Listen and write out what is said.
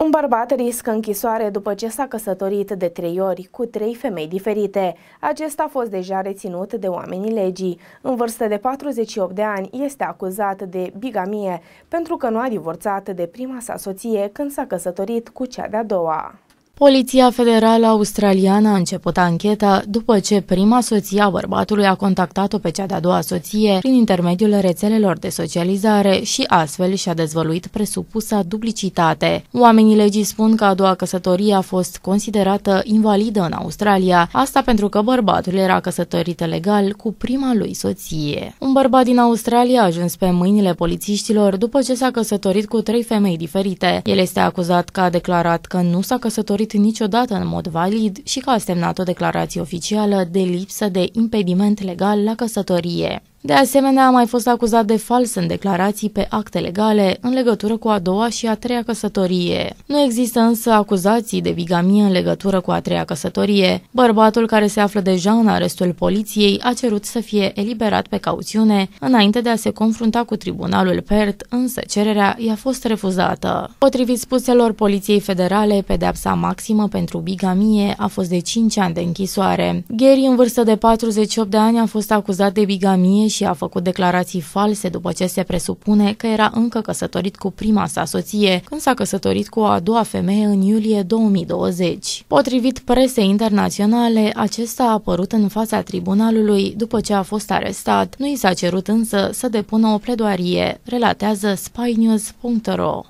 Un bărbat riscă închisoare după ce s-a căsătorit de trei ori cu trei femei diferite. Acesta a fost deja reținut de oamenii legii. În vârstă de 48 de ani este acuzat de bigamie pentru că nu a divorțat de prima sa soție când s-a căsătorit cu cea de-a doua. Poliția Federală Australiană a început ancheta după ce prima soție a bărbatului a contactat-o pe cea de-a doua soție prin intermediul rețelelor de socializare și astfel și-a dezvăluit presupusa duplicitate. Oamenii legii spun că a doua căsătorie a fost considerată invalidă în Australia, asta pentru că bărbatul era căsătorit legal cu prima lui soție. Un bărbat din Australia a ajuns pe mâinile polițiștilor după ce s-a căsătorit cu trei femei diferite. El este acuzat că a declarat că nu s-a căsătorit dovedit niciodată în mod valid și că a semnat o declarație oficială de lipsă de impediment legal la căsătorie. De asemenea, a mai fost acuzat de fals în declarații pe acte legale în legătură cu a doua și a treia căsătorie. Nu există însă acuzații de bigamie în legătură cu a treia căsătorie. Bărbatul care se află deja în arestul poliției a cerut să fie eliberat pe cauțiune înainte de a se confrunta cu tribunalul PERT, însă cererea i-a fost refuzată. Potrivit spuselor Poliției Federale, pedepsa maximă pentru bigamie a fost de 5 ani de închisoare. Gary, în vârstă de 48 de ani, a fost acuzat de bigamie și și a făcut declarații false după ce se presupune că era încă căsătorit cu prima sa soție, când s-a căsătorit cu a doua femeie în iulie 2020. Potrivit presei internaționale, acesta a apărut în fața tribunalului după ce a fost arestat. Nu i s-a cerut însă să depună o pledoarie, relatează spynews.ro.